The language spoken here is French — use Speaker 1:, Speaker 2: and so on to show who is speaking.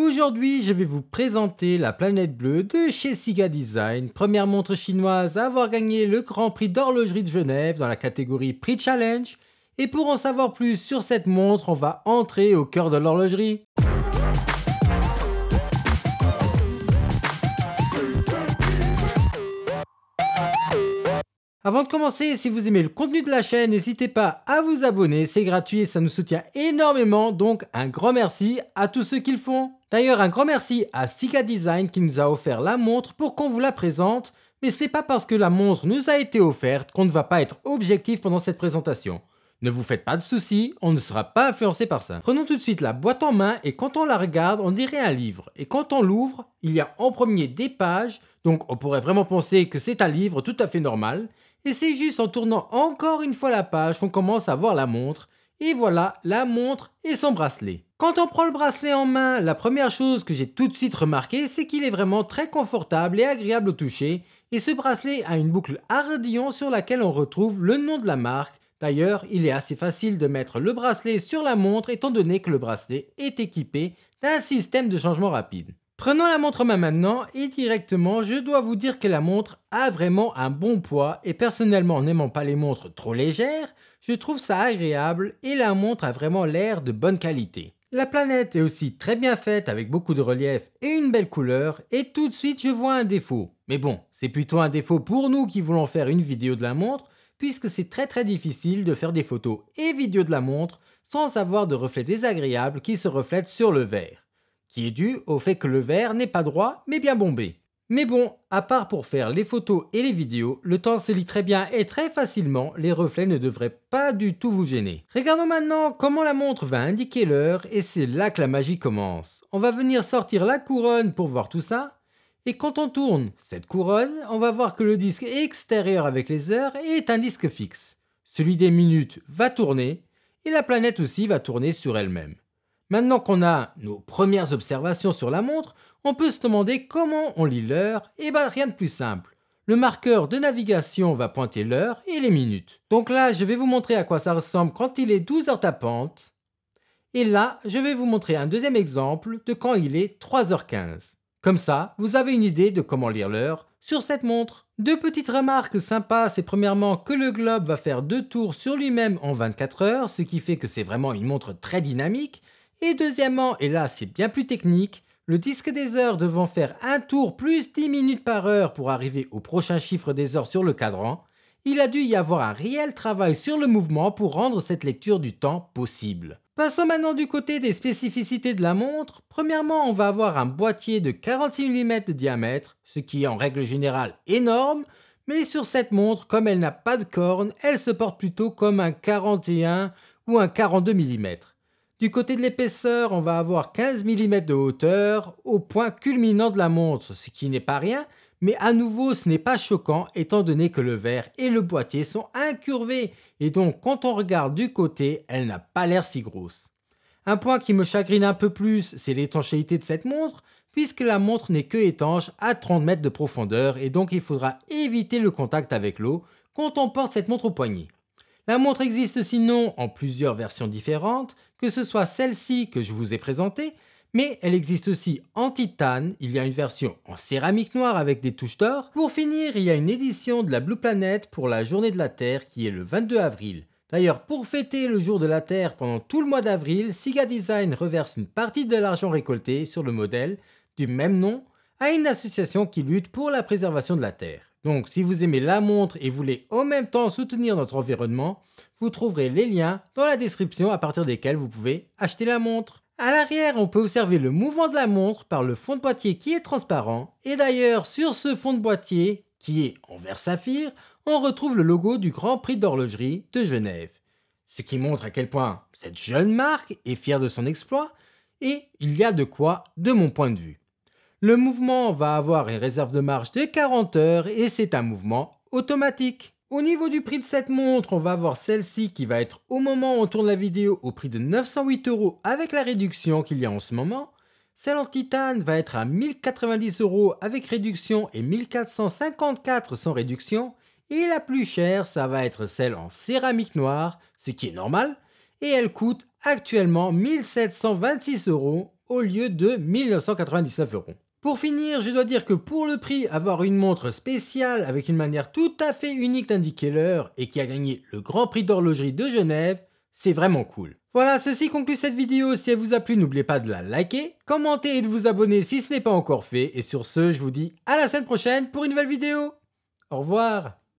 Speaker 1: Aujourd'hui, je vais vous présenter la planète bleue de chez Siga Design, première montre chinoise à avoir gagné le Grand Prix d'horlogerie de Genève dans la catégorie Prix Challenge. Et pour en savoir plus sur cette montre, on va entrer au cœur de l'horlogerie. Avant de commencer, si vous aimez le contenu de la chaîne, n'hésitez pas à vous abonner, c'est gratuit et ça nous soutient énormément, donc un grand merci à tous ceux qui le font. D'ailleurs, un grand merci à Sika Design qui nous a offert la montre pour qu'on vous la présente, mais ce n'est pas parce que la montre nous a été offerte qu'on ne va pas être objectif pendant cette présentation. Ne vous faites pas de soucis, on ne sera pas influencé par ça. Prenons tout de suite la boîte en main et quand on la regarde, on dirait un livre. Et quand on l'ouvre, il y a en premier des pages, donc on pourrait vraiment penser que c'est un livre tout à fait normal. Et c'est juste en tournant encore une fois la page qu'on commence à voir la montre. Et voilà, la montre et son bracelet. Quand on prend le bracelet en main, la première chose que j'ai tout de suite remarqué, c'est qu'il est vraiment très confortable et agréable au toucher. Et ce bracelet a une boucle ardillon sur laquelle on retrouve le nom de la marque D'ailleurs, il est assez facile de mettre le bracelet sur la montre étant donné que le bracelet est équipé d'un système de changement rapide. Prenons la montre en main maintenant et directement je dois vous dire que la montre a vraiment un bon poids et personnellement n'aimant pas les montres trop légères, je trouve ça agréable et la montre a vraiment l'air de bonne qualité. La planète est aussi très bien faite avec beaucoup de relief et une belle couleur et tout de suite je vois un défaut. Mais bon, c'est plutôt un défaut pour nous qui voulons faire une vidéo de la montre puisque c'est très très difficile de faire des photos et vidéos de la montre sans avoir de reflets désagréables qui se reflètent sur le verre, qui est dû au fait que le verre n'est pas droit mais bien bombé. Mais bon, à part pour faire les photos et les vidéos, le temps se lit très bien et très facilement, les reflets ne devraient pas du tout vous gêner. Regardons maintenant comment la montre va indiquer l'heure et c'est là que la magie commence. On va venir sortir la couronne pour voir tout ça, et quand on tourne cette couronne, on va voir que le disque extérieur avec les heures est un disque fixe. Celui des minutes va tourner et la planète aussi va tourner sur elle-même. Maintenant qu'on a nos premières observations sur la montre, on peut se demander comment on lit l'heure, et eh bien rien de plus simple. Le marqueur de navigation va pointer l'heure et les minutes. Donc là, je vais vous montrer à quoi ça ressemble quand il est 12h tapante. Et là, je vais vous montrer un deuxième exemple de quand il est 3h15. Comme ça, vous avez une idée de comment lire l'heure sur cette montre. Deux petites remarques sympas, c'est premièrement que le globe va faire deux tours sur lui-même en 24 heures, ce qui fait que c'est vraiment une montre très dynamique. Et deuxièmement, et là c'est bien plus technique, le disque des heures devant faire un tour plus 10 minutes par heure pour arriver au prochain chiffre des heures sur le cadran, il a dû y avoir un réel travail sur le mouvement pour rendre cette lecture du temps possible. Passons maintenant du côté des spécificités de la montre. Premièrement, on va avoir un boîtier de 46 mm de diamètre, ce qui est en règle générale énorme, mais sur cette montre, comme elle n'a pas de corne, elle se porte plutôt comme un 41 ou un 42 mm. Du côté de l'épaisseur, on va avoir 15 mm de hauteur au point culminant de la montre, ce qui n'est pas rien, mais à nouveau, ce n'est pas choquant étant donné que le verre et le boîtier sont incurvés et donc quand on regarde du côté, elle n'a pas l'air si grosse. Un point qui me chagrine un peu plus, c'est l'étanchéité de cette montre, puisque la montre n'est que étanche à 30 mètres de profondeur et donc il faudra éviter le contact avec l'eau quand on porte cette montre au poignet. La montre existe sinon en plusieurs versions différentes, que ce soit celle-ci que je vous ai présentée, mais elle existe aussi en titane, il y a une version en céramique noire avec des touches d'or. Pour finir, il y a une édition de la Blue Planet pour la journée de la Terre qui est le 22 avril. D'ailleurs, pour fêter le jour de la Terre pendant tout le mois d'avril, Siga Design reverse une partie de l'argent récolté sur le modèle du même nom à une association qui lutte pour la préservation de la Terre. Donc si vous aimez la montre et voulez en même temps soutenir notre environnement, vous trouverez les liens dans la description à partir desquels vous pouvez acheter la montre. À l'arrière, on peut observer le mouvement de la montre par le fond de boîtier qui est transparent. Et d'ailleurs, sur ce fond de boîtier, qui est en vert saphir, on retrouve le logo du Grand Prix d'horlogerie de Genève. Ce qui montre à quel point cette jeune marque est fière de son exploit, et il y a de quoi de mon point de vue. Le mouvement va avoir une réserve de marche de 40 heures et c'est un mouvement automatique. Au niveau du prix de cette montre, on va avoir celle-ci qui va être au moment où on tourne la vidéo au prix de 908 euros avec la réduction qu'il y a en ce moment. Celle en titane va être à 1090 euros avec réduction et 1454 sans réduction. Et la plus chère, ça va être celle en céramique noire, ce qui est normal. Et elle coûte actuellement 1726 euros au lieu de 1999 euros. Pour finir, je dois dire que pour le prix, avoir une montre spéciale avec une manière tout à fait unique d'indiquer l'heure et qui a gagné le Grand Prix d'horlogerie de Genève, c'est vraiment cool. Voilà, ceci conclut cette vidéo. Si elle vous a plu, n'oubliez pas de la liker, commenter et de vous abonner si ce n'est pas encore fait. Et sur ce, je vous dis à la semaine prochaine pour une nouvelle vidéo. Au revoir